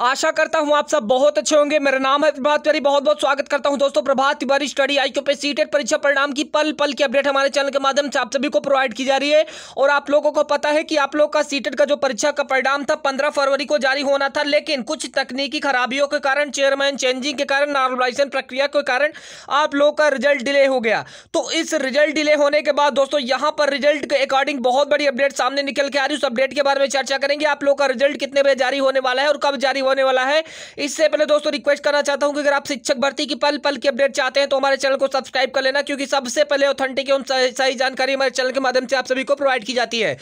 आशा करता हूं आप सब बहुत अच्छे होंगे मेरा नाम है प्रभात तिवारी बहुत बहुत स्वागत करता हूं दोस्तों Prabhat Tiwari study I Q पे सीटेट परीक्षा परिणाम की पल पल की अपडेट हमारे चैनल के माध्यम से आप सभी को प्रोवाइड की जा रही है और आप लोगों को पता है कि आप लोग का सीटेट का जो परीक्षा का परिणाम था पंद्रह फरवरी को जारी होना था लेकिन कुछ तकनीकी खराबियों के कारण चेयरमैन चेंजिंग के कारण नॉर्मलाइजेशन प्रक्रिया के कारण आप लोगों का रिजल्ट डिले हो गया तो इस रिजल्ट डिले होने के बाद दोस्तों यहाँ पर रिजल्ट के अकॉर्डिंग बहुत बड़ी अपडेट सामने निकल के आ रही है उस अपडेट के बारे में चर्चा करेंगे आप लोग का रिजल्ट कितने बजे जारी होने वाला है और कब जारी होने वाला है इससे पहले दोस्तों रिक्वेस्ट करना चाहता हूँ कि अगर आप शिक्षक भर्ती की पल पल की अपडेट चाहते हैं तो हमारे चैनल को सब्सक्राइब कर लेना क्योंकि सबसे पहले ऑथेंटिक एवं सही जानकारी हमारे चैनल के माध्यम से आप सभी को प्रोवाइड की जाती है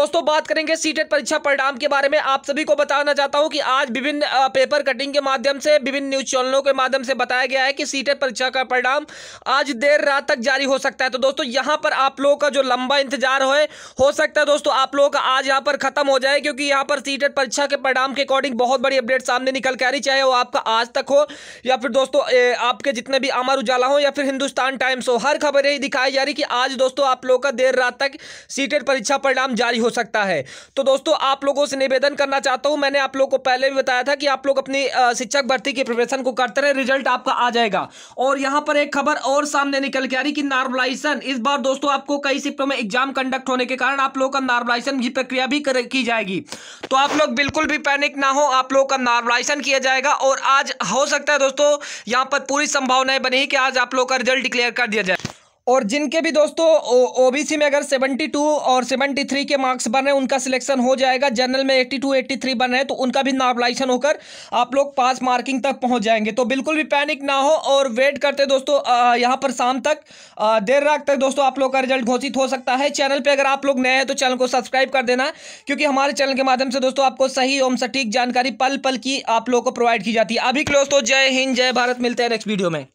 दोस्तों बात करेंगे सीटेट e परीक्षा परिणाम के बारे में आप सभी को बताना चाहता हूँ कि आज विभिन्न पेपर कटिंग के माध्यम से विभिन्न न्यूज चैनलों के माध्यम से बताया गया है कि सीटेट e परीक्षा का परिणाम आज देर रात तक जारी हो सकता है तो दोस्तों यहाँ पर आप लोगों का जो लंबा इंतजार हो, हो सकता है दोस्तों आप लोगों का आज यहाँ पर खत्म हो जाए क्योंकि यहाँ पर सीटेट e परीक्षा के परिणाम के अकॉर्डिंग बहुत बड़ी अपडेट सामने निकल के आ रही चाहे वो आपका आज तक हो या फिर दोस्तों ए, आपके जितने भी अमर उजाला हो या फिर हिंदुस्तान टाइम्स हो हर खबर यही दिखाई जा रही कि आज दोस्तों आप लोगों का देर रात तक सीटेट परीक्षा परिणाम जारी हो सकता है तो दोस्तों आप लोगों से निवेदन करना चाहता हूँ मैंने आप लोग को पहले भी बताया था कि आप लोग अपनी शिक्षक भर्ती की प्रिपरेशन को करते रहे रिजल्ट आपका आ जाएगा और यहाँ पर एक खबर और सामने निकल के आ रही कि नॉर्मलाइजेशन इस बार दोस्तों आपको कई सिप्टों में एग्जाम कंडक्ट होने के कारण आप लोगों का नॉर्मलाइजेशन की प्रक्रिया भी की जाएगी तो आप लोग बिल्कुल भी पैनिक ना हो आप लोगों का नॉर्मलाइजेशन किया जाएगा और आज हो सकता है दोस्तों यहाँ पर पूरी संभावनाएं बनी कि आज आप लोग का रिजल्ट डिक्लेयर कर दिया जाए और जिनके भी दोस्तों ओबीसी में अगर 72 और 73 के मार्क्स बन रहे हैं उनका सिलेक्शन हो जाएगा जनरल में 82 83 बन रहे हैं तो उनका भी नापलाइशन होकर आप लोग पास मार्किंग तक पहुंच जाएंगे तो बिल्कुल भी पैनिक ना हो और वेट करते दोस्तों यहाँ पर शाम तक आ, देर रात तक दोस्तों आप लोग का रिजल्ट घोषित हो सकता है चैनल पर अगर आप लोग नए हैं तो चैनल को सब्सक्राइब कर देना क्योंकि हमारे चैनल के माध्यम से दोस्तों आपको सही एवं सटीक जानकारी पल पल की आप लोगों को प्रोवाइड की जाती है अभी दोस्तों जय हिंद जय भारत मिलते हैं नेक्स्ट वीडियो में